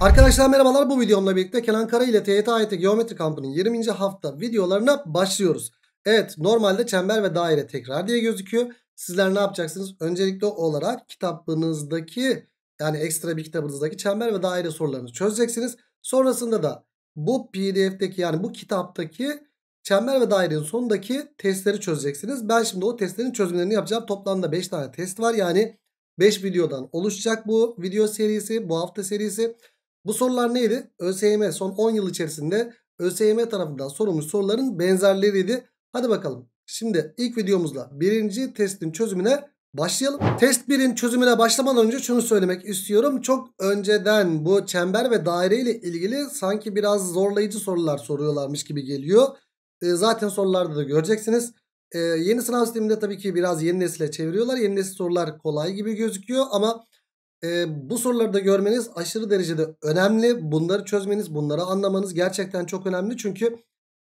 Arkadaşlar merhabalar bu videomla birlikte Kenan Kara ile TYT AYT e Geometri Kampı'nın 20. hafta videolarına başlıyoruz. Evet normalde çember ve daire tekrar diye gözüküyor. Sizler ne yapacaksınız? Öncelikle olarak kitabınızdaki yani ekstra bir kitabınızdaki çember ve daire sorularını çözeceksiniz. Sonrasında da bu pdf'deki yani bu kitaptaki çember ve dairenin sonundaki testleri çözeceksiniz. Ben şimdi o testlerin çözümlerini yapacağım. Toplamda 5 tane test var yani 5 videodan oluşacak bu video serisi bu hafta serisi. Bu sorular neydi? ÖSYM son 10 yıl içerisinde ÖSYM tarafından sorulmuş soruların benzerleriydi. Hadi bakalım. Şimdi ilk videomuzla birinci testin çözümüne başlayalım. Test 1'in çözümüne başlamadan önce şunu söylemek istiyorum. Çok önceden bu çember ve daire ile ilgili sanki biraz zorlayıcı sorular soruyorlarmış gibi geliyor. Ee, zaten sorularda da göreceksiniz. Ee, yeni sınav sisteminde tabii ki biraz yeni nesile çeviriyorlar. Yeni nesil sorular kolay gibi gözüküyor ama e, bu soruları da görmeniz aşırı derecede önemli. Bunları çözmeniz, bunları anlamanız gerçekten çok önemli. Çünkü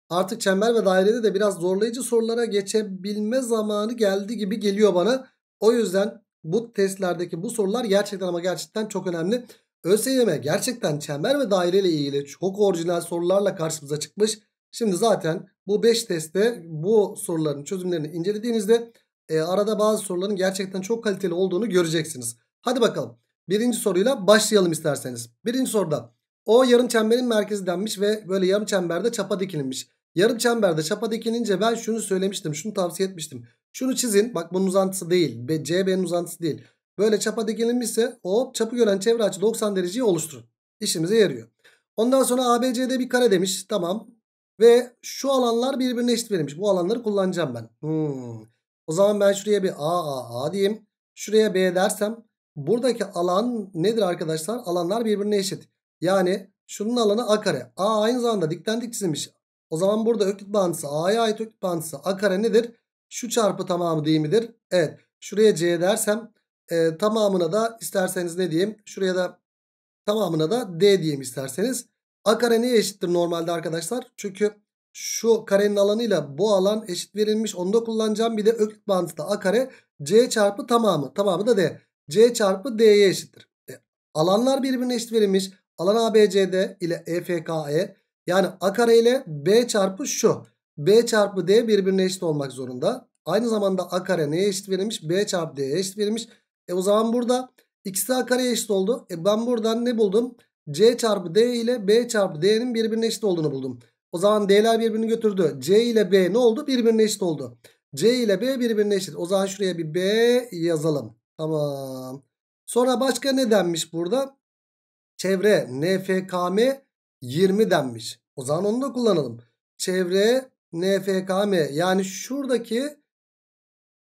artık çember ve dairede de biraz zorlayıcı sorulara geçebilme zamanı geldi gibi geliyor bana. O yüzden bu testlerdeki bu sorular gerçekten ama gerçekten çok önemli. ÖSYM gerçekten çember ve daire ile ilgili çok orijinal sorularla karşımıza çıkmış. Şimdi zaten bu 5 testte bu soruların çözümlerini incelediğinizde e, arada bazı soruların gerçekten çok kaliteli olduğunu göreceksiniz. Hadi bakalım. Birinci soruyla başlayalım isterseniz. Birinci soruda O yarım çemberin merkezi denmiş ve böyle yarım çemberde çapa dikilinmiş. Yarım çemberde çapa dikilince ben şunu söylemiştim. Şunu tavsiye etmiştim. Şunu çizin. Bak bunun uzantısı değil. CB'nin uzantısı değil. Böyle çapa dikilinmişse o çapı gören çevre açı 90 dereceyi oluşturun. İşimize yarıyor. Ondan sonra ABC'de bir kare demiş. Tamam. Ve şu alanlar birbirine eşit verilmiş. Bu alanları kullanacağım ben. Hmm. O zaman ben şuraya bir A A A diyeyim. Şuraya B dersem Buradaki alan nedir arkadaşlar? Alanlar birbirine eşit. Yani şunun alanı A kare. A aynı zamanda diktendik çizilmiş. O zaman burada öklit bağıntısı A'ya ait öklit bağıntısı A kare nedir? Şu çarpı tamamı değil midir? Evet. Şuraya C dersem e, tamamına da isterseniz ne diyeyim? Şuraya da tamamına da D diyeyim isterseniz. A kare neye eşittir normalde arkadaşlar? Çünkü şu karenin alanıyla bu alan eşit verilmiş. Onu da kullanacağım. Bir de öklit bağıntısı da A kare C çarpı tamamı. Tamamı da D. C çarpı D'ye eşittir. E, alanlar birbirine eşit verilmiş. Alan ABCD ile EFKE e. yani A kare ile B çarpı şu. B çarpı D birbirine eşit olmak zorunda. Aynı zamanda A kare neye eşit verilmiş? B çarpı D'ye eşit verilmiş. E o zaman burada ikisi A kareye eşit oldu. E ben buradan ne buldum? C çarpı D ile B çarpı D'nin birbirine eşit olduğunu buldum. O zaman D'ler birbirini götürdü. C ile B ne oldu? Birbirine eşit oldu. C ile B birbirine eşit. O zaman şuraya bir B yazalım. Tamam. Sonra başka ne denmiş burada? Çevre NFKM 20 denmiş. O zaman onu da kullanalım. Çevre NFKM yani şuradaki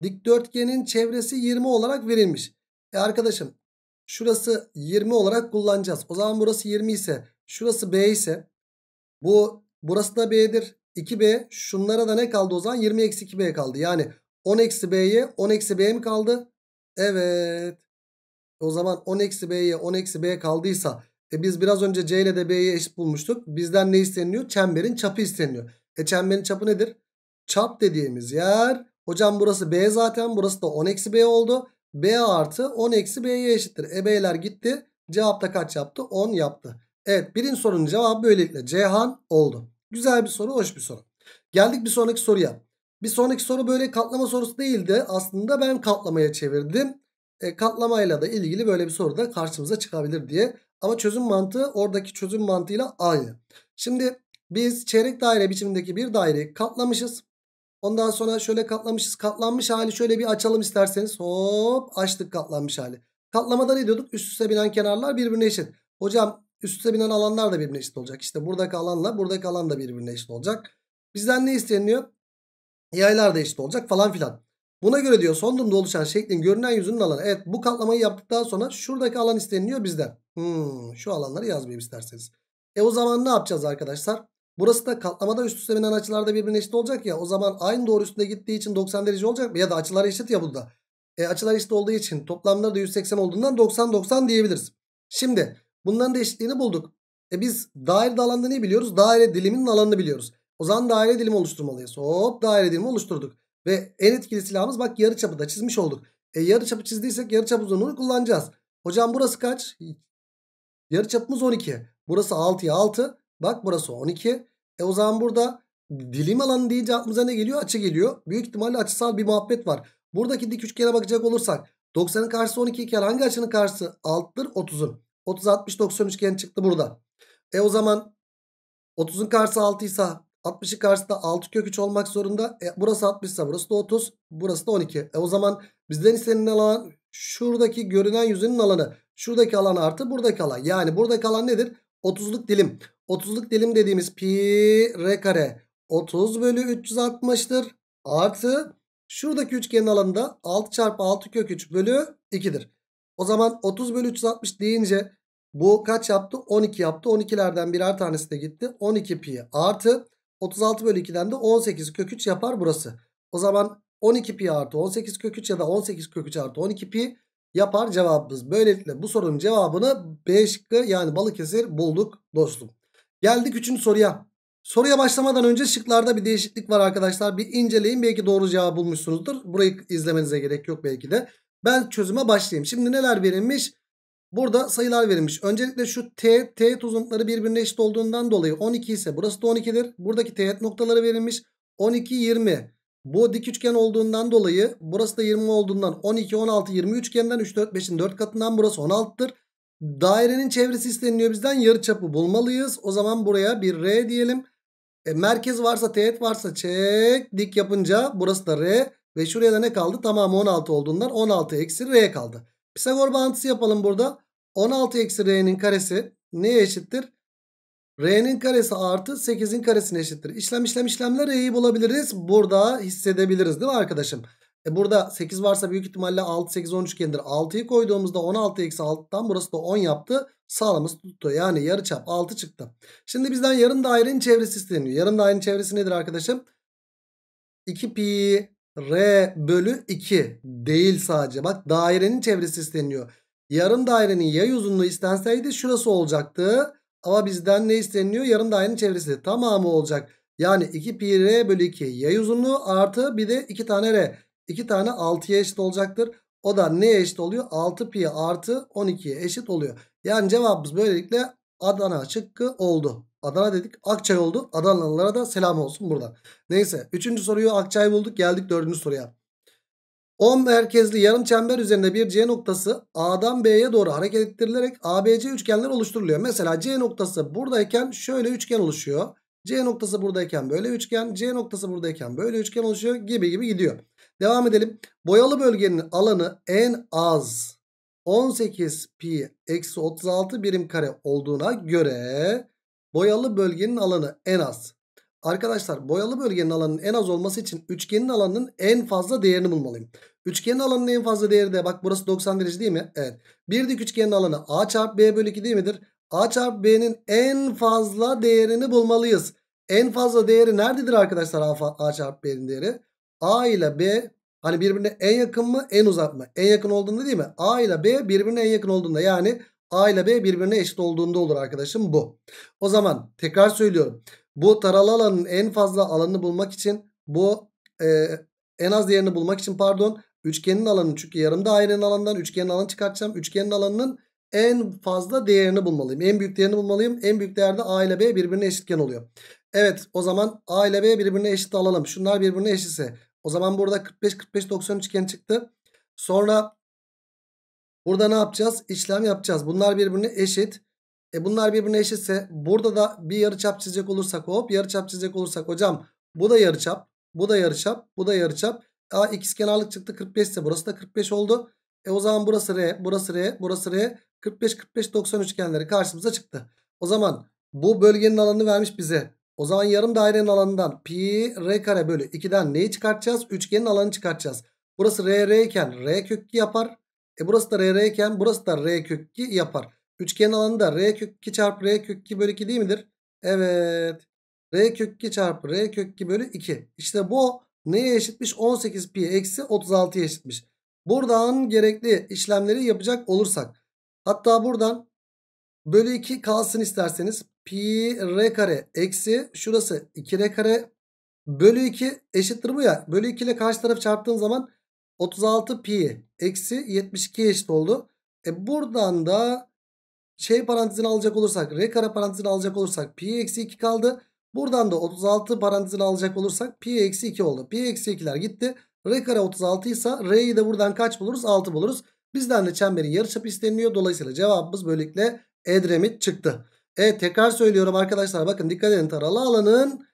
dikdörtgenin çevresi 20 olarak verilmiş. E arkadaşım şurası 20 olarak kullanacağız. O zaman burası 20 ise şurası B ise bu burası da B'dir. 2B şunlara da ne kaldı o zaman? 20 eksi 2B kaldı. Yani 10 eksi B'ye 10 eksi B mi kaldı? Evet. O zaman 10 eksi b'ye 10 eksi b kaldıysa e biz biraz önce c ile de b'ye eşit bulmuştuk. Bizden ne isteniyor? Çemberin çapı isteniyor. E çemberin çapı nedir? Çap dediğimiz yer. Hocam burası b zaten. Burası da 10 eksi b oldu. b artı 10 eksi b'ye eşittir. E b'ler gitti. Cevapta kaç yaptı? 10 yaptı. Evet birinci sorunun cevabı böylelikle Ceyhan oldu. Güzel bir soru, hoş bir soru. Geldik bir sonraki soruya. Bir sonraki soru böyle katlama sorusu değildi. Aslında ben katlamaya çevirdim. E, katlamayla da ilgili böyle bir soru da karşımıza çıkabilir diye. Ama çözüm mantığı oradaki çözüm mantığıyla aynı. Şimdi biz çeyrek daire biçimindeki bir daireyi katlamışız. Ondan sonra şöyle katlamışız. Katlanmış hali şöyle bir açalım isterseniz. Hop açtık katlanmış hali. Katlamada ne diyorduk? Üst üste binen kenarlar birbirine eşit. Hocam üst üste binen alanlar da birbirine eşit olacak. İşte buradaki alanla buradaki alan da birbirine eşit olacak. Bizden ne isteniyor? Yaylar da eşit olacak falan filan. Buna göre diyor son durumda oluşan şeklin görünen yüzünün alanı. Evet bu katlamayı yaptıktan sonra şuradaki alan isteniliyor bizden. Hmm, şu alanları yazmayayım isterseniz. E o zaman ne yapacağız arkadaşlar? Burası da katlamada üst üste binen açılarda birbirine eşit olacak ya. O zaman aynı doğru üstünde gittiği için 90 derece olacak mı? Ya da açılar eşit ya burada. E, açılar eşit olduğu için toplamları da 180 olduğundan 90-90 diyebiliriz. Şimdi bunların da eşitliğini bulduk. E biz daire alanda ne biliyoruz? Daire diliminin alanını biliyoruz. O zaman daire dilimi oluşturmalıyız. Hop daire dilimi oluşturduk. Ve en etkili silahımız bak yarı çapı da çizmiş olduk. E yarı çapı çizdiysek yarı çap uzunluğunu kullanacağız. Hocam burası kaç? Yarı çapımız 12. Burası 6'ya 6. Bak burası 12. E o zaman burada dilim alanı deyince aklımıza ne geliyor? Açı geliyor. Büyük ihtimalle açısal bir muhabbet var. Buradaki dik üçgene bakacak olursak 90'ın karşısı 12 iken hangi açının karşısı? Alttır 30'un. 30 60 90 üçgen çıktı burada. E o zaman 30'un karşısı 6 ise 60'ı karşısında 6 kök 3 olmak zorunda. E, burası 60 ise burası da 30. Burası da 12. E, o zaman bizden istenilen alan şuradaki görünen yüzünün alanı. Şuradaki alan artı buradaki alan. Yani buradaki alan nedir? 30'luk dilim. 30'luk dilim dediğimiz pi r kare 30 bölü 360'tır. Artı şuradaki üçgenin alanında 6 çarpı 6 kök 3 bölü 2'dir. O zaman 30 bölü 360 deyince bu kaç yaptı? 12 yaptı. 12'lerden birer tanesi de gitti. 12 pi artı 36 bölü 2'den de 18 kök 3 yapar burası. O zaman 12 pi artı 18 kök 3 ya da 18 kök 3 artı 12 pi yapar cevabımız. Böylelikle bu sorunun cevabını 5 şıkkı yani Balıkesir bulduk dostum. Geldik 3. soruya. Soruya başlamadan önce şıklarda bir değişiklik var arkadaşlar. Bir inceleyin belki doğru cevabı bulmuşsunuzdur. Burayı izlemenize gerek yok belki de. Ben çözüme başlayayım. Şimdi neler verilmiş? Burada sayılar verilmiş. Öncelikle şu T, T uzunlukları birbirine eşit olduğundan dolayı 12 ise burası da 12'dir. Buradaki teğet noktaları verilmiş. 12, 20. Bu dik üçgen olduğundan dolayı burası da 20 olduğundan 12, 16, 20 üçgenden 3, 4, 5'in 4 katından burası 16'dır. Dairenin çevresi isteniliyor bizden yarıçapı bulmalıyız. O zaman buraya bir R diyelim. E, merkez varsa teğet varsa çek dik yapınca burası da R. Ve şuraya da ne kaldı? Tamamı 16 olduğundan 16 eksi R kaldı. Pisagor bağıntısı yapalım burada. 16 eksi r'nin karesi neye eşittir? R'nin karesi artı 8'in karesine eşittir. İşlem işlem işlemle R'yi bulabiliriz. Burada hissedebiliriz değil mi arkadaşım? E burada 8 varsa büyük ihtimalle 6, 8, 13 gelir. 6'yı koyduğumuzda 16 eksi 6'dan burası da 10 yaptı. Sağlamız tuttu. Yani yarı çap 6 çıktı. Şimdi bizden yarım dairenin çevresi isteniyor. Yarım dairenin çevresi nedir arkadaşım? 2 pi R bölü 2 değil sadece. Bak dairenin çevresi isteniyor. Yarım dairenin yay uzunluğu istenseydi şurası olacaktı. Ama bizden ne isteniyor? Yarım dairenin çevresi tamamı olacak. Yani 2 pi r bölü 2 yay uzunluğu artı bir de 2 tane r. 2 tane 6'ya eşit olacaktır. O da neye eşit oluyor? 6 pi artı 12'ye eşit oluyor. Yani cevabımız böylelikle Adana şıkkı oldu. Adana dedik. Akçay oldu. Adanalılara da selam olsun buradan. Neyse. Üçüncü soruyu Akçay bulduk. Geldik dördüncü soruya. 10 merkezli yarım çember üzerinde bir C noktası A'dan B'ye doğru hareket ettirilerek ABC üçgenler oluşturuluyor. Mesela C noktası buradayken şöyle üçgen oluşuyor. C noktası buradayken böyle üçgen, C noktası buradayken böyle üçgen oluşuyor gibi gibi gidiyor. Devam edelim. Boyalı bölgenin alanı en az 18 pi eksi 36 birim kare olduğuna göre Boyalı bölgenin alanı en az. Arkadaşlar boyalı bölgenin alanının en az olması için üçgenin alanının en fazla değerini bulmalıyım. Üçgenin alanının en fazla değeri de bak burası 90 derece değil mi? Evet. Bir dik üçgenin alanı A çarpı B bölü 2 değil midir? A çarpı B'nin en fazla değerini bulmalıyız. En fazla değeri nerededir arkadaşlar A, A çarpı B'nin değeri? A ile B hani birbirine en yakın mı en uzak mı? En yakın olduğunda değil mi? A ile B birbirine en yakın olduğunda yani A ile B birbirine eşit olduğunda olur arkadaşım bu. O zaman tekrar söylüyorum. Bu taralı alanın en fazla alanını bulmak için bu e, en az değerini bulmak için pardon üçgenin alanı çünkü yarım dairenin alanından üçgenin alanı çıkartacağım. Üçgenin alanının en fazla değerini bulmalıyım. En büyük değerini bulmalıyım. En büyük değerde A ile B birbirine eşitken oluyor. Evet o zaman A ile B birbirine eşit alalım. Şunlar birbirine eşitse. O zaman burada 45-45-90 üçgen çıktı. Sonra Burada ne yapacağız? İşlem yapacağız. Bunlar birbirine eşit. E bunlar birbirine eşitse burada da bir yarıçap çizecek olursak hop yarıçap çizecek olursak hocam bu da yarıçap, bu da yarıçap, bu da yarıçap. A ikizkenarlık çıktı 45 ise burası da 45 oldu. E o zaman burası R, burası R, burası R. 45 45 90 üçgenleri karşımıza çıktı. O zaman bu bölgenin alanını vermiş bize. O zaman yarım dairenin alanından pi r kare bölü 2'den neyi çıkartacağız? Üçgenin alanını çıkartacağız. Burası r r iken r kök 2 yapar. E burası da RR iken burası da R kök 2 yapar. Üçgenin alanı da R kök 2 çarpı R kök 2 bölü 2 değil midir? Evet. R kök 2 çarpı R kök 2 bölü 2. İşte bu neye eşitmiş? 18 pi eksi 36'ya eşitmiş. Buradan gerekli işlemleri yapacak olursak. Hatta buradan bölü 2 kalsın isterseniz. Pi R kare eksi şurası 2 R kare bölü 2 eşittir bu ya. Bölü 2 ile karşı taraf çarptığın zaman 36 pi eksi 72 eşit oldu. E buradan da şey parantezini alacak olursak r kare parantezini alacak olursak pi eksi 2 kaldı. Buradan da 36 parantezini alacak olursak pi eksi 2 oldu. Pi eksi 2'ler gitti. R kare 36 ise r'yi de buradan kaç buluruz? 6 buluruz. Bizden de çemberin yarıçapı isteniliyor. Dolayısıyla cevabımız böylelikle Edremit çıktı. E tekrar söylüyorum arkadaşlar bakın dikkat edin taralı alanın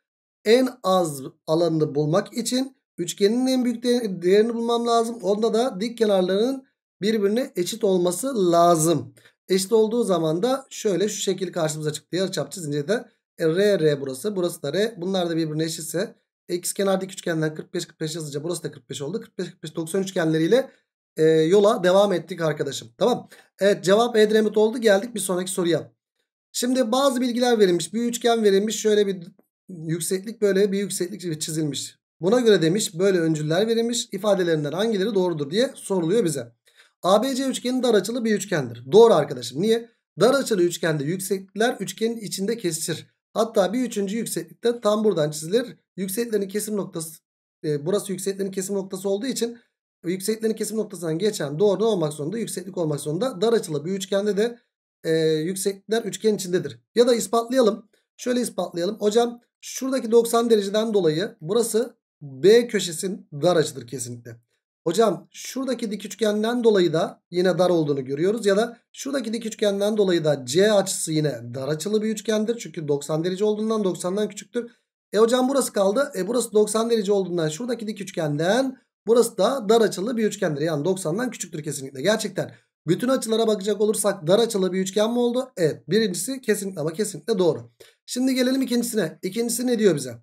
en az alanını bulmak için Üçgenin en büyük değerini bulmam lazım. Onda da dik kenarlarının birbirine eşit olması lazım. Eşit olduğu zaman da şöyle şu şekil karşımıza çıktı. Yarıçapçı de e, R R burası. Burası da R. Bunlar da birbirine eşitse X kenar dik üçgenden 45 45 yazınca burası da 45 oldu. 45 45 90 üçgenleriyle e, yola devam ettik arkadaşım. Tamam. Evet cevap Edremit oldu. Geldik bir sonraki soruya. Şimdi bazı bilgiler verilmiş. Bir üçgen verilmiş. Şöyle bir yükseklik böyle bir yükseklik çizilmiş. Buna göre demiş böyle öncüller verilmiş ifadelerinden hangileri doğrudur diye soruluyor bize. ABC üçgeni dar açılı bir üçgendir. Doğru arkadaşım. Niye? Dar açılı üçgende yükseklikler üçgenin içinde kesişir. Hatta bir üçüncü yükseklikte tam buradan çizilir. Yükseklerin kesim noktası e, burası yükseklerin kesim noktası olduğu için yükseklerin kesim noktasından geçen doğru olmak zorunda yükseklik olmak zorunda. Dar açılı bir üçgende de e, yükseklikler üçgen içindedir. Ya da ispatlayalım. Şöyle ispatlayalım. Hocam şuradaki 90 dereceden dolayı burası B köşesi dar açıdır kesinlikle. Hocam şuradaki dik üçgenden dolayı da yine dar olduğunu görüyoruz. Ya da şuradaki dik üçgenden dolayı da C açısı yine dar açılı bir üçgendir. Çünkü 90 derece olduğundan 90'dan küçüktür. E hocam burası kaldı. E burası 90 derece olduğundan şuradaki dik üçgenden burası da dar açılı bir üçgendir. Yani 90'dan küçüktür kesinlikle. Gerçekten bütün açılara bakacak olursak dar açılı bir üçgen mi oldu? Evet birincisi kesinlikle ama kesinlikle doğru. Şimdi gelelim ikincisine. İkincisi ne diyor bize?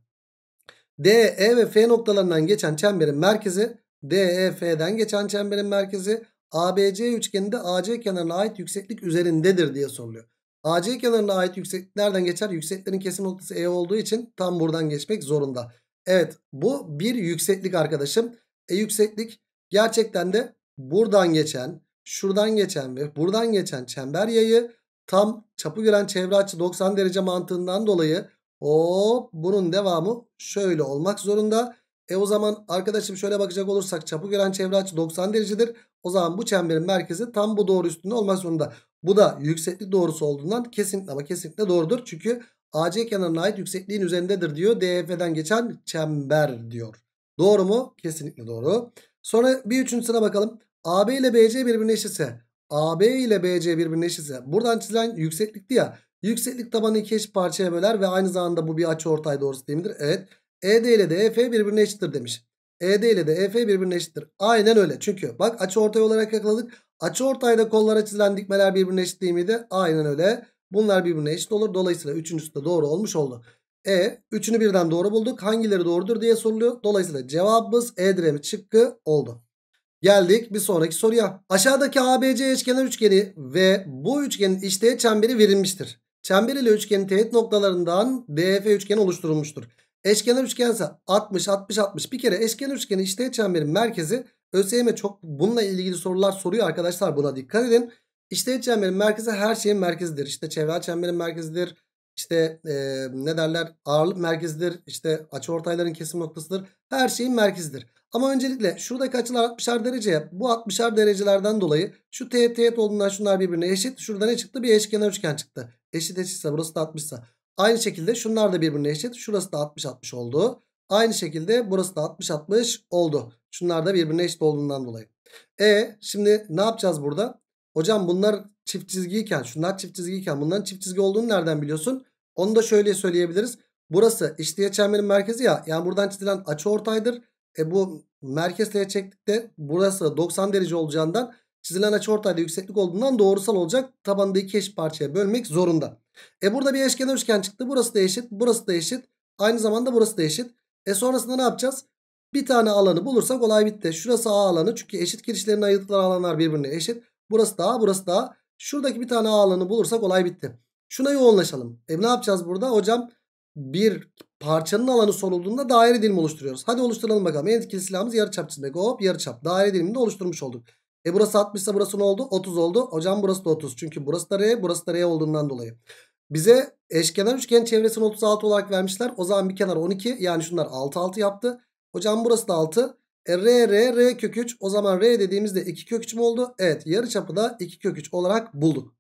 D, E ve F noktalarından geçen çemberin merkezi DEF'den geçen çemberin merkezi ABC üçgeninde AC kenarına ait yükseklik üzerindedir diye soruluyor. AC kenarına ait yükseklik nereden geçer? Yükseklerin kesim noktası E olduğu için tam buradan geçmek zorunda. Evet bu bir yükseklik arkadaşım. E yükseklik gerçekten de buradan geçen, şuradan geçen ve buradan geçen çember yayı tam çapı gören çevre açı 90 derece mantığından dolayı Hop bunun devamı şöyle olmak zorunda. E o zaman arkadaşım şöyle bakacak olursak çapı gören çevre açı 90 derecedir. O zaman bu çemberin merkezi tam bu doğru üstünde olmak zorunda. Bu da yükseklik doğrusu olduğundan kesinlikle ama kesinlikle doğrudur. Çünkü AC kenarına ait yüksekliğin üzerindedir diyor. DEF'den geçen çember diyor. Doğru mu? Kesinlikle doğru. Sonra bir üçüncüsüne bakalım. AB ile BC birbirine eşitse. AB ile BC birbirine eşitse. Buradan çizilen yükseklikti ya. Yükseklik tabanı iki eşit parçaya böler ve aynı zamanda bu bir açı ortay doğrusu değil midir? Evet. ED ile de EF birbirine eşittir demiş. ED ile de EF birbirine eşittir. Aynen öyle. Çünkü bak açı ortay olarak yakaladık. Açı ortayda kollara çizilen dikmeler birbirine eşit değil miydi? Aynen öyle. Bunlar birbirine eşit olur. Dolayısıyla üçüncüsü de doğru olmuş oldu. E, üçünü birden doğru bulduk. Hangileri doğrudur diye soruluyor. Dolayısıyla cevabımız E'dir çıkkı oldu. Geldik bir sonraki soruya. Aşağıdaki ABC eşkenar üçgeni ve bu üçgenin işte çemberi verilmiştir. Çember ile üçgenin teğet noktalarından DF üçgeni oluşturulmuştur. Eşkenar üçgen ise 60 60 60 bir kere eşkenar üçgeni işte çemberin merkezi. ÖSYM çok bununla ilgili sorular soruyor arkadaşlar buna dikkat edin. İşte çemberin merkezi her şeyin merkezidir. İşte çevre çemberin merkezidir. İşte e, ne derler ağırlık merkezidir. İşte açıortayların kesim noktasıdır. Her şeyin merkezidir. Ama öncelikle şuradaki açılar 60'ar derece, bu 60'ar derecelerden dolayı şu teğet teğet olduğundan şunlar birbirine eşit. Şurada ne çıktı? Bir eşkenar üçgen çıktı eşit eşitse burası da 60 ise. Aynı şekilde şunlar da birbirine eşit. Şurası da 60-60 oldu. Aynı şekilde burası da 60-60 oldu. Şunlar da birbirine eşit olduğundan dolayı. E şimdi ne yapacağız burada? Hocam bunlar çift çizgiyken şunlar çift çizgiyken bunların çift çizgi olduğunu nereden biliyorsun? Onu da şöyle söyleyebiliriz. Burası işleye çemberin merkezi ya. Yani buradan çizilen açı ortaydır. E bu merkezle çektikte burası 90 derece olacağından Çizilen açıortayda yükseklik olduğundan doğrusal olacak. Tabanında iki eş parçaya bölmek zorunda. E burada bir eşkenar üçgen çıktı. Burası da eşit. Burası da eşit. Aynı zamanda burası da eşit. E sonrasında ne yapacağız? Bir tane alanı bulursak olay bitti. Şurası A alanı. Çünkü eşit girişlerine ayırtılan alanlar birbirine eşit. Burası da A. Burası da A. Şuradaki bir tane A alanı bulursak olay bitti. Şuna yoğunlaşalım. E ne yapacağız burada? Hocam bir parçanın alanı sorulduğunda daire dilimi oluşturuyoruz. Hadi oluşturalım bakalım. En etkili silahımız yarıçap çizmek. Hop yarıçap. Daire dilimini de oluşturmuş olduk. E burası 60 ise burası ne oldu? 30 oldu. Hocam burası da 30. Çünkü burası da R, burası da R olduğundan dolayı. Bize eşkenar üçgen çevresini 36 olarak vermişler. O zaman bir kenar 12. Yani şunlar 6 6 yaptı. Hocam burası da 6. E, R, R, R kök 3. O zaman R dediğimizde 2 kök 3 mü oldu? Evet. Yarıçapı da 2 kök 3 olarak bulduk.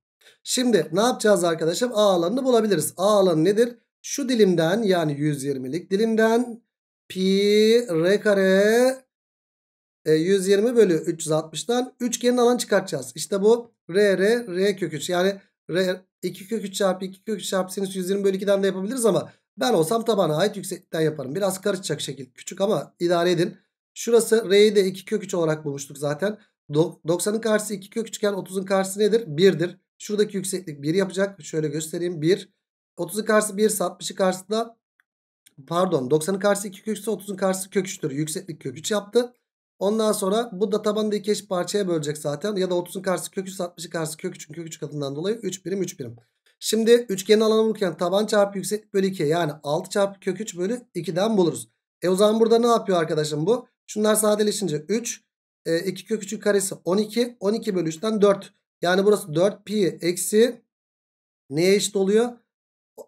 Şimdi ne yapacağız arkadaşım? A alanını bulabiliriz. A alanı nedir? Şu dilimden yani 120'lik dilimden pi r kare e, 120 bölü 360'dan üçgenin alanı çıkartacağız. İşte bu R, R, R kök 3. Yani R, 2 kök 3 çarpı 2 kök 3 çarpı sinüs 120 bölü 2'den de yapabiliriz ama ben olsam tabana ait yüksekten yaparım. Biraz karışacak şekil küçük ama idare edin. Şurası R'yi de 2 kök 3 olarak bulmuştuk zaten. 90'ın karşısı 2 kök 3 iken 30'un karşısı nedir? 1'dir. Şuradaki yükseklik 1 yapacak. Şöyle göstereyim 1. 30'un karşısı 1 ise 60'ın karşısı da pardon 90'ın karşısı 2 kök 3 30'un karşısı kök 3'tür. Yükseklik kök 3 yaptı. Ondan sonra bu da tabanında 2 eşit parçaya bölecek zaten. Ya da 30'un karşısı kök 3, 60'ın karşısı kök 3'ün kök 3 katından dolayı 3 birim 3 birim. Şimdi üçgenin alanı bulurken taban çarpı yükseklik bölü 2 yani 6 çarpı kök 3 bölü 2'den buluruz. E o zaman burada ne yapıyor arkadaşım bu? Şunlar sadeleşince 3, 2 e, kök 3'ün karesi 12, 12 bölü 3'ten 4. Yani burası 4 pi eksi neye eşit oluyor?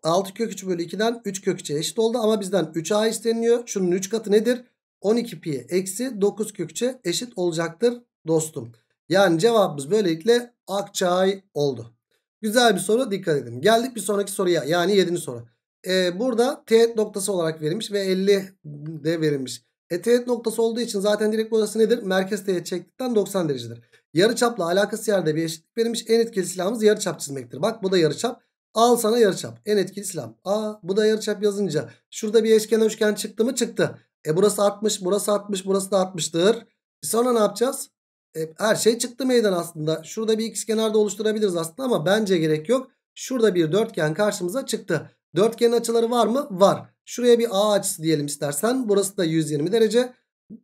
6 kök 3 bölü 2'den 3 kök 3'e eşit oldu ama bizden 3a isteniyor. Şunun 3 katı nedir? 12 pi eksi 9 kökçe eşit olacaktır dostum. Yani cevabımız böylelikle akçay oldu. Güzel bir soru dikkat edin. Geldik bir sonraki soruya yani 7. soru. Ee, burada teğet noktası olarak verilmiş ve 50 de verilmiş. E teğet noktası olduğu için zaten direkt burası nedir? Merkez teğet çektikten 90 derecedir. Yarıçapla alakası yerde bir eşitlik verilmiş. En etkili silahımız yarıçap çizmektir. Bak bu da yarıçap. Al sana yarıçap. En etkili silah. Aa bu da yarıçap yazınca şurada bir eşkenar üçgen çıktı mı? Çıktı. E burası 60, burası 60, burası da 60'tır. E, sonra ne yapacağız? E, her şey çıktı meydan aslında. Şurada bir ikizkenar da oluşturabiliriz aslında ama bence gerek yok. Şurada bir dörtgen karşımıza çıktı. Dörtgenin açıları var mı? Var. Şuraya bir A açısı diyelim istersen. Burası da 120 derece.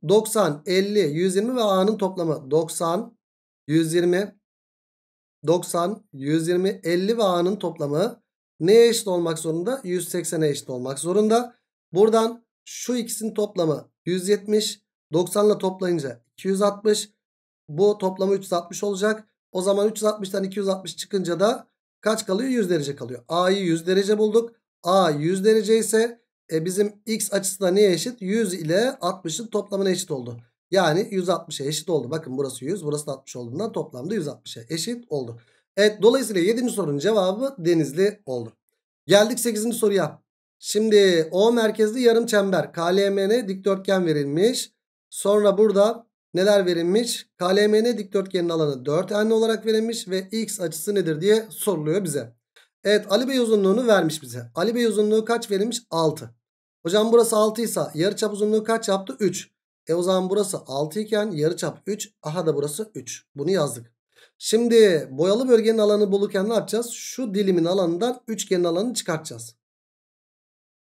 90, 50, 120 ve A'nın toplamı 90, 120, 90, 120, 50 ve A'nın toplamı neye eşit olmak zorunda? 180'e eşit olmak zorunda. Buradan şu ikisinin toplamı 170. 90 ile toplayınca 260. Bu toplamı 360 olacak. O zaman 360'tan 260 çıkınca da kaç kalıyor? 100 derece kalıyor. A'yı 100 derece bulduk. A 100 derece ise e, bizim x açısı da neye eşit? 100 ile 60'ın toplamına eşit oldu. Yani 160'a eşit oldu. Bakın burası 100 burası da 60 olduğundan toplamda 160'a eşit oldu. Evet dolayısıyla 7. sorunun cevabı denizli oldu. Geldik 8. soruya. Şimdi O merkezli yarım çember KLMN dikdörtgen verilmiş. Sonra burada neler verilmiş? KLMN dikdörtgenin alanı 4n olarak verilmiş ve x açısı nedir diye soruluyor bize. Evet Ali Bey uzunluğunu vermiş bize. Ali Bey uzunluğu kaç verilmiş? 6. Hocam burası 6 ise yarı çap uzunluğu kaç yaptı? 3. E o zaman burası 6 iken yarı çap 3. Aha da burası 3. Bunu yazdık. Şimdi boyalı bölgenin alanı bulurken ne yapacağız? Şu dilimin alanından üçgenin alanını çıkartacağız.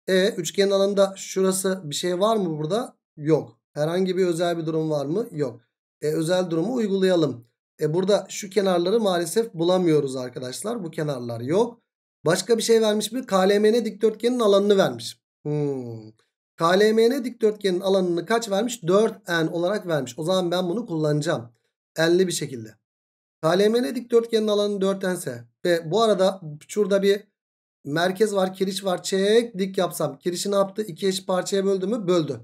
E üçgenin alanında şurası bir şey var mı burada? Yok. Herhangi bir özel bir durum var mı? Yok. E özel durumu uygulayalım. E burada şu kenarları maalesef bulamıyoruz arkadaşlar. Bu kenarlar yok. Başka bir şey vermiş mi? KLMN dikdörtgenin alanını vermiş. Hmm. KLMN dikdörtgenin alanını kaç vermiş? 4N olarak vermiş. O zaman ben bunu kullanacağım. N'li bir şekilde. KLMN dikdörtgenin alanı 4N ise ve bu arada şurada bir Merkez var kiriş var çek dik yapsam. Kirişi ne yaptı? 2 eş parçaya böldü mü? Böldü.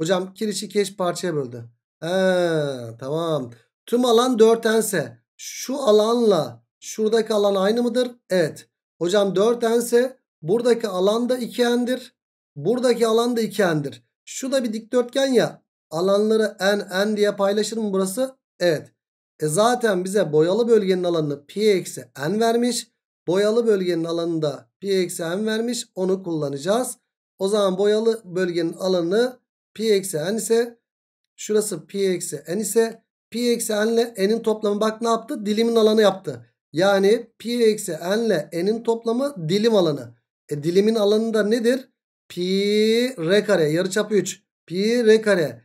Hocam kiriş iki eş parçaya böldü. He, tamam. Tüm alan 4n'se şu alanla şuradaki alan aynı mıdır? Evet. Hocam 4n'se buradaki alan da 2n'dir. Buradaki alan da 2n'dir. Şu da bir dikdörtgen ya. Alanları n n diye paylaşır mı burası? Evet. E zaten bize boyalı bölgenin alanını pi eksi n vermiş boyalı bölgenin alanında pi eksi n vermiş. Onu kullanacağız. O zaman boyalı bölgenin alanı pi eksi n ise şurası pi eksi n ise pi eksi n ile n'in toplamı bak ne yaptı? Dilimin alanı yaptı. Yani pi eksi n ile n'in toplamı dilim alanı. E dilimin alanı da nedir? Pi r kare yarıçap 3. Pi r kare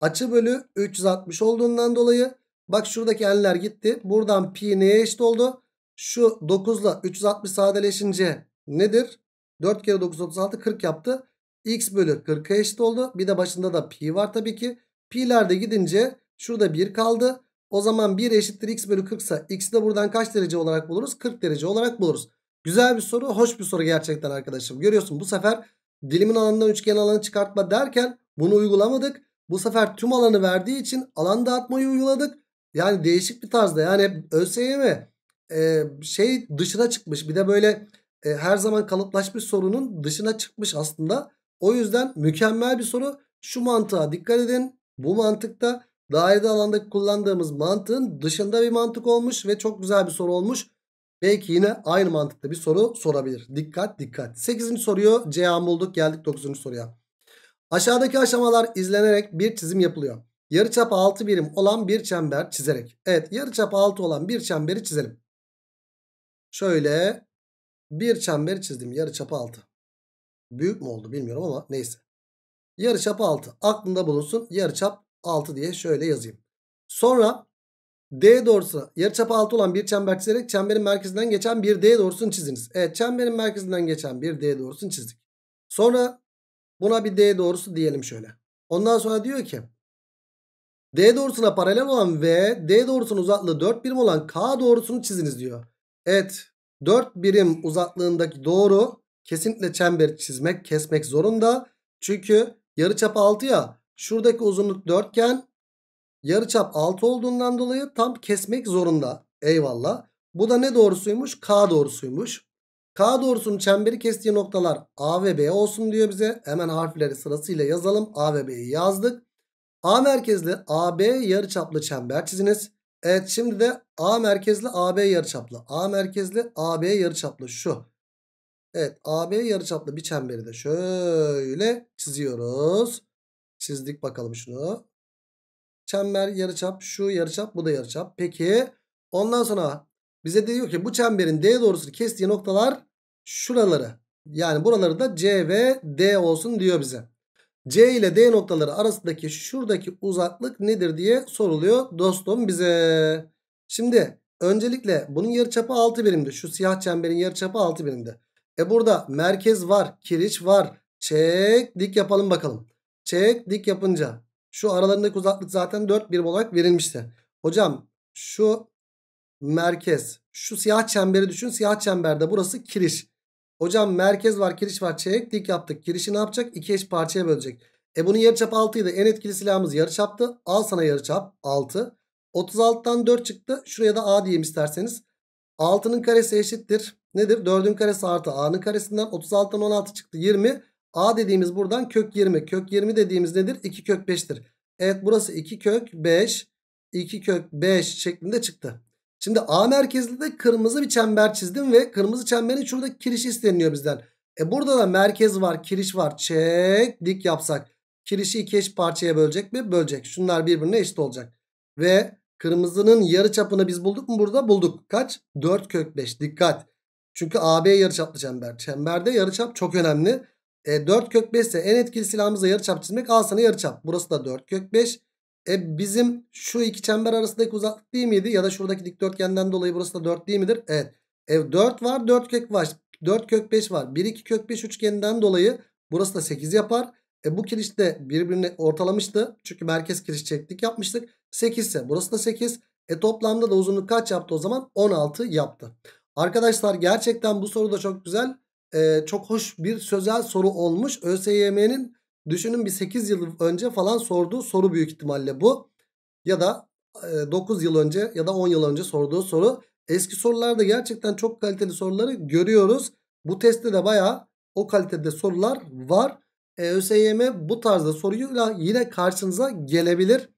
açı bölü 360 olduğundan dolayı bak şuradaki n'ler gitti. Buradan pi neye eşit oldu? Şu 9 ile 360 sadeleşince nedir? 4 kere 9 36 40 yaptı. X bölü 40'a eşit oldu. Bir de başında da pi var tabii ki. Pi'ler de gidince şurada 1 kaldı. O zaman 1 eşittir x bölü 40 ise x'i de buradan kaç derece olarak buluruz? 40 derece olarak buluruz. Güzel bir soru, hoş bir soru gerçekten arkadaşım. Görüyorsun bu sefer dilimin alanından üçgen alanı çıkartma derken bunu uygulamadık. Bu sefer tüm alanı verdiği için alan dağıtmayı uyguladık. Yani değişik bir tarzda yani ÖSYM e, şey dışına çıkmış. Bir de böyle e, her zaman kalıplaşmış sorunun dışına çıkmış aslında. O yüzden mükemmel bir soru. Şu mantığa dikkat edin. Bu mantıkta dairede alanda kullandığımız mantığın dışında bir mantık olmuş ve çok güzel bir soru olmuş. Belki yine aynı mantıkta bir soru sorabilir. Dikkat dikkat. 8. soruyu Ceyhan bulduk. Geldik 9. soruya. Aşağıdaki aşamalar izlenerek bir çizim yapılıyor. Yarıçapı 6 birim olan bir çember çizerek. Evet yarıçapı 6 olan bir çemberi çizelim. Şöyle bir çember çizdim. Yarı çapı 6. Büyük mü oldu bilmiyorum ama neyse. Yarı çapı 6. Aklında bulunsun. Yarı çap 6 diye şöyle yazayım. Sonra D doğrusu çapı 6 olan bir çember çizerek çemberin merkezinden geçen bir D doğrusunu çiziniz. Evet çemberin merkezinden geçen bir D doğrusunu çizdik. Sonra buna bir D doğrusu diyelim şöyle. Ondan sonra diyor ki D doğrusuna paralel olan ve D doğrusunun uzaklığı 4 birim olan K doğrusunu çiziniz diyor. Evet 4 birim uzaklığındaki doğru kesinlikle çember çizmek kesmek zorunda. Çünkü yarıçap 6 ya şuradaki uzunluk dörtgen yarıçap 6 olduğundan dolayı tam kesmek zorunda. Eyvallah. Bu da ne doğrusuymuş? K doğrusuymuş. K doğrusunun çemberi kestiği noktalar A ve B olsun diyor bize. Hemen harfleri sırasıyla yazalım. A ve B'yi yazdık. A merkezli AB yarıçaplı çember çiziniz. Evet şimdi de A merkezli AB yarıçaplı. A merkezli AB yarıçaplı şu. Evet AB yarıçaplı bir çemberi de şöyle çiziyoruz. Çizdik bakalım şunu. Çember yarıçap, şu yarıçap, bu da yarıçap. Peki ondan sonra bize diyor ki bu çemberin D doğrusunu kestiği noktalar şuraları. Yani buraları da C ve D olsun diyor bize. C ile D noktaları arasındaki şuradaki uzaklık nedir diye soruluyor dostum bize. Şimdi öncelikle bunun yarıçapı 6 birimdi. Şu siyah çemberin yarıçapı 6 birimdi. E burada merkez var, kiriş var. Çek dik yapalım bakalım. Çek dik yapınca şu aralarındaki uzaklık zaten 4 birim olarak verilmişti. Hocam şu merkez şu siyah çemberi düşün. Siyah çemberde burası kiriş. Hocam merkez var kiriş var çeyrek dik yaptık. Kirişi ne yapacak? İki eş parçaya bölecek. E bunun yarıçap 6'ydı. En etkili silahımız yarıçaptı. Al sana yarıçap 6. 36'tan 4 çıktı. Şuraya da A diyeyim isterseniz. 6'nın karesi eşittir. Nedir? 4'ün karesi artı A'nın karesinden 36'dan 16 çıktı. 20. A dediğimiz buradan kök 20. Kök 20 dediğimiz nedir? 2 kök 5'tir. Evet burası 2 kök 5. 2 kök 5 şeklinde çıktı. Şimdi A merkezli de kırmızı bir çember çizdim ve kırmızı çemberin şuradaki kiriş isteniyor bizden. E burada da merkez var, kiriş var. Çek, dik yapsak. Kirişi iki eş parçaya bölecek mi? Bölecek. Şunlar birbirine eşit olacak. Ve kırmızının yarı çapını biz bulduk mu burada? Bulduk. Kaç? 4 kök 5. Dikkat. Çünkü AB çaplı çember. Çemberde yarı çap çok önemli. E, 4 kök 5 ise en etkili yarı çap çizmek. Al sana çap. Burası da 4 kök 5. E bizim şu iki çember arasındaki uzaklık değil miydi? Ya da şuradaki dikdörtgenden dolayı burası da 4 değil midir? Evet. E 4 var 4 kök var. 4 kök 5 var. 1 2 kök 5 üçgeninden dolayı burası da 8 yapar. E bu kiriş de birbirini ortalamıştı. Çünkü merkez kiriş çektik yapmıştık. 8 ise burası da 8. E toplamda da uzunluk kaç yaptı o zaman? 16 yaptı. Arkadaşlar gerçekten bu soru da çok güzel. E, çok hoş bir sözel soru olmuş. ÖSYM'nin Düşünün bir 8 yıl önce falan sorduğu soru büyük ihtimalle bu. Ya da 9 yıl önce ya da 10 yıl önce sorduğu soru. Eski sorularda gerçekten çok kaliteli soruları görüyoruz. Bu testte de baya o kalitede sorular var. E, ÖSYM bu tarzda soruyla yine karşınıza gelebilir.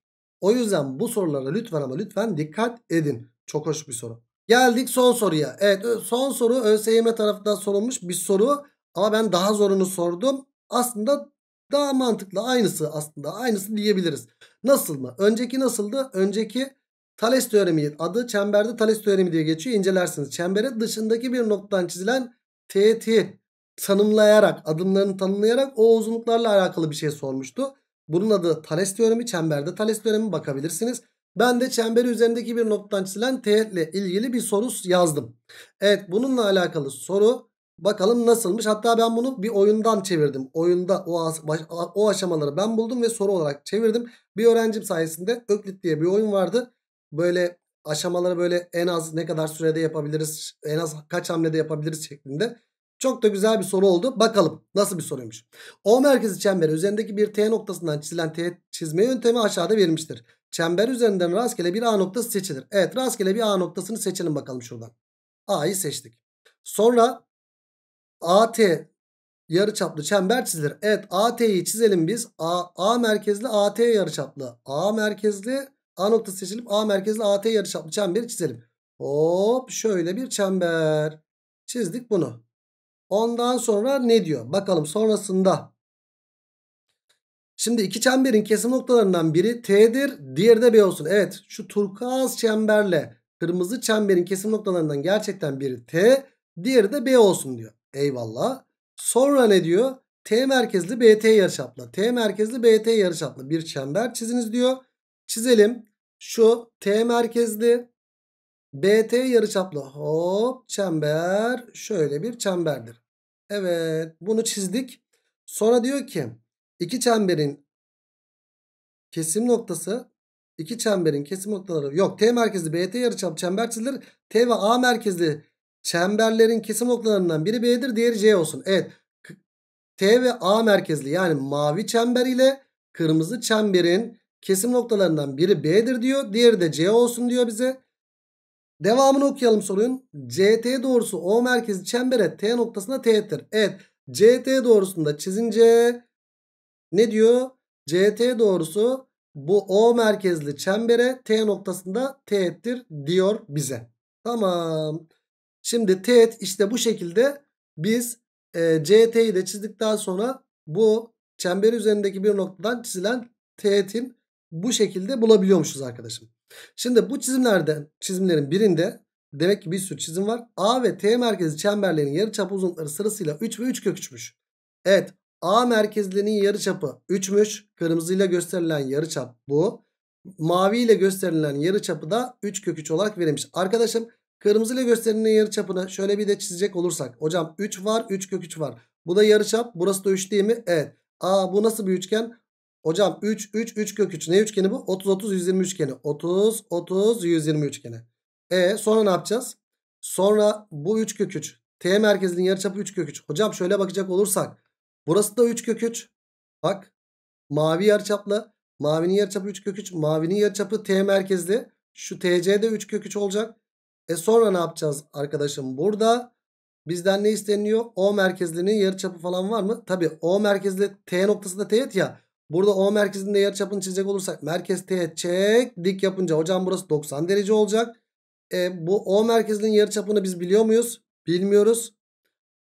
O yüzden bu sorulara lütfen ama lütfen dikkat edin. Çok hoş bir soru. Geldik son soruya. Evet son soru ÖSYM tarafından sorulmuş bir soru. Ama ben daha zorunu sordum. Aslında daha mantıklı aynısı aslında aynısı diyebiliriz. Nasıl mı? Önceki nasıldı? Önceki Thales teoremi adı çemberde Thales teoremi diye geçiyor İncelersiniz. Çembere dışındaki bir noktadan çizilen TT tanımlayarak adımlarını tanımlayarak o uzunluklarla alakalı bir şey sormuştu. Bunun adı Thales teoremi çemberde Thales teoremi bakabilirsiniz. Ben de çemberi üzerindeki bir noktadan çizilen ile ilgili bir soru yazdım. Evet bununla alakalı soru Bakalım nasılmış. Hatta ben bunu bir oyundan çevirdim. Oyunda o, o aşamaları ben buldum ve soru olarak çevirdim. Bir öğrencim sayesinde Öklit diye bir oyun vardı. Böyle aşamaları böyle en az ne kadar sürede yapabiliriz, en az kaç hamlede yapabiliriz şeklinde. Çok da güzel bir soru oldu. Bakalım nasıl bir soruymuş. O merkezi çemberi üzerindeki bir T noktasından çizilen T çizme yöntemi aşağıda verilmiştir. Çember üzerinden rastgele bir A noktası seçilir. Evet rastgele bir A noktasını seçelim bakalım şuradan. A'yı seçtik. Sonra AT yarıçaplı çember çizilir. Evet AT'yi çizelim biz. A, A merkezli AT yarıçaplı. A merkezli A noktası seçilip A merkezli AT yarıçaplı çemberi çizelim. Hop şöyle bir çember. Çizdik bunu. Ondan sonra ne diyor? Bakalım sonrasında. Şimdi iki çemberin kesim noktalarından biri T'dir. Diğeri de B olsun. Evet şu turkuaz çemberle kırmızı çemberin kesim noktalarından gerçekten biri T. Diğeri de B olsun diyor. Eyvallah. Sonra ne diyor? T merkezli BT yarıçaplı. T merkezli BT yarıçaplı bir çember çiziniz diyor. Çizelim. Şu T merkezli BT yarıçaplı hop çember şöyle bir çemberdir. Evet bunu çizdik. Sonra diyor ki iki çemberin kesim noktası iki çemberin kesim noktaları yok. T merkezli BT yarıçaplı çember çizilir. T ve A merkezli Çemberlerin kesim noktalarından biri B'dir diğeri C olsun. Evet T ve A merkezli yani mavi çember ile kırmızı çemberin kesim noktalarından biri B'dir diyor. Diğeri de C olsun diyor bize. Devamını okuyalım soruyun. CT doğrusu O merkezi çembere T noktasında T'tir. Evet CT doğrusunda çizince ne diyor? CT doğrusu bu O merkezli çembere T noktasında T'tir diyor bize. Tamam. Şimdi teğet işte bu şekilde biz e, CT'yi de çizdikten sonra bu çember üzerindeki bir noktadan çizilen teğetin bu şekilde bulabiliyormuşuz arkadaşım. Şimdi bu çizimlerden çizimlerin birinde demek ki bir sürü çizim var. A ve T merkezi çemberlerin yarıçap uzunlukları sırasıyla 3 ve 3 kök 3'müş. Evet A merkezlerinin yarıçapı 3'müş. Kırmızıyla gösterilen yarıçap bu. Mavi ile gösterilen yarıçapı da 3 kök 3 olarak verilmiş. Arkadaşım Kırmızı ile gösterinin yarı çapını şöyle bir de çizecek olursak. Hocam 3 var 3 kök 3 var. Bu da yarı çap. Burası da 3 değil mi? Evet. Aa bu nasıl bir üçgen? Hocam 3 3 3 kök 3. Ne üçgeni bu? 30 30 120 üçgeni. 30 30 120 üçgeni. E sonra ne yapacağız? Sonra bu 3 kök 3. T merkezinin yarıçapı 3 kök 3. Hocam şöyle bakacak olursak. Burası da 3 kök 3. Bak. Mavi yarıçaplı. Mavinin yarıçapı 3 kök 3. Mavinin yarıçapı T merkezli. Şu TC de 3 kök 3 olacak. E sonra ne yapacağız arkadaşım? Burada bizden ne isteniyor? O merkezlinin yarıçapı falan var mı? Tabi O merkezli T noktasında teğet ya. Burada O merkezinde yarıçapını çizecek olursak merkez teğet çek dik yapınca hocam burası 90 derece olacak. E, bu O merkezinin yarıçapını biz biliyor muyuz? Bilmiyoruz.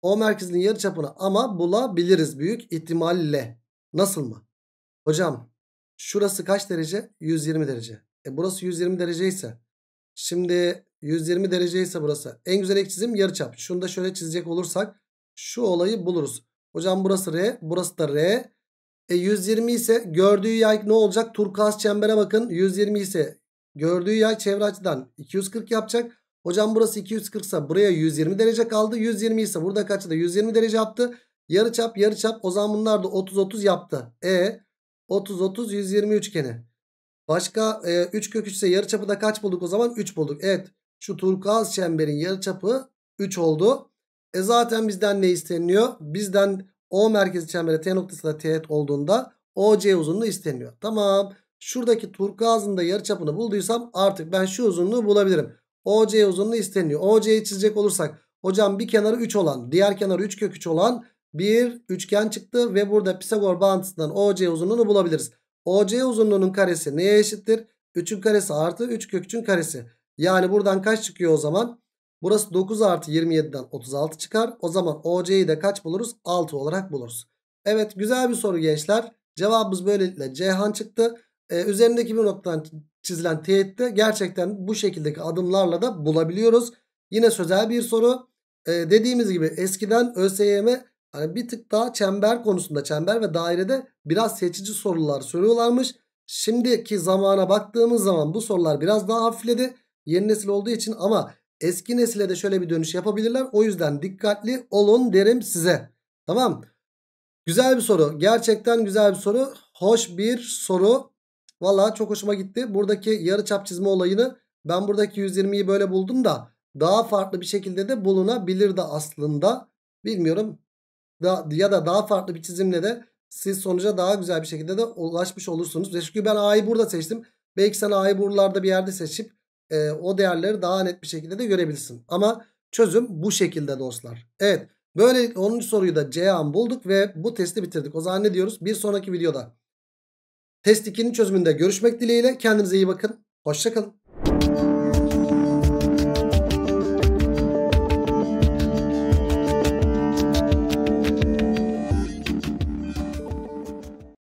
O merkezinin yarıçapını ama bulabiliriz büyük ihtimalle. Nasıl mı? Hocam şurası kaç derece? 120 derece. E burası 120 derece ise şimdi 120 derece ise burası. En güzel ek çizim yarıçap. Şunu da şöyle çizecek olursak şu olayı buluruz. Hocam burası R. Burası da R. E 120 ise gördüğü yay ne olacak? Turkuaz çembere bakın. 120 ise gördüğü yay çevre açıdan 240 yapacak. Hocam burası 240 ise buraya 120 derece kaldı. 120 ise burada kaçtı 120 derece yaptı. Yarı çap yarı çap. O zaman bunlar da 30-30 yaptı. E 30-30 120 üçgeni. Başka e, 3 kök 3 ise yarı çapı da kaç bulduk o zaman? 3 bulduk. Evet. Şu turkuaz çemberin yarıçapı 3 oldu. E zaten bizden ne isteniyor? Bizden O merkezi çembere T noktasında da teğet olduğunda OC uzunluğu isteniyor. Tamam. Şuradaki turkuazın da yarıçapını bulduysam artık ben şu uzunluğu bulabilirim. OC uzunluğu isteniyor. OC'yi çizecek olursak hocam bir kenarı 3 olan, diğer kenarı 3 kök 3 olan bir üçgen çıktı ve burada Pisagor bağıntısından OC uzunluğunu bulabiliriz. OC uzunluğunun karesi neye eşittir? 3'ün karesi artı 3 kök 3'ün karesi. Yani buradan kaç çıkıyor o zaman? Burası 9 artı 27'den 36 çıkar. O zaman OC'yi de kaç buluruz? 6 olarak buluruz. Evet güzel bir soru gençler. Cevabımız böylelikle Ceyhan çıktı. Ee, üzerindeki bir noktadan çizilen teğette gerçekten bu şekildeki adımlarla da bulabiliyoruz. Yine sözel bir soru. Ee, dediğimiz gibi eskiden ÖSYM hani bir tık daha çember konusunda çember ve dairede biraz seçici sorular soruyorlarmış. Şimdiki zamana baktığımız zaman bu sorular biraz daha hafifledi. Yeni nesil olduğu için ama eski nesile de şöyle bir dönüş yapabilirler. O yüzden dikkatli olun derim size. Tamam. Güzel bir soru. Gerçekten güzel bir soru. Hoş bir soru. Valla çok hoşuma gitti. Buradaki yarı çap çizme olayını ben buradaki 120'yi böyle buldum da daha farklı bir şekilde de bulunabilirdi aslında. Bilmiyorum. Da, ya da daha farklı bir çizimle de siz sonuca daha güzel bir şekilde de ulaşmış olursunuz. Çünkü ben A'yı burada seçtim. Belki sen A'yı buralarda bir yerde seçip e, o değerleri daha net bir şekilde de görebilirsin. Ama çözüm bu şekilde dostlar. Evet böylelikle 10. soruyu da C'an bulduk ve bu testi bitirdik. O zaman ne diyoruz? Bir sonraki videoda test 2'nin çözümünde görüşmek dileğiyle. Kendinize iyi bakın. Hoşçakalın.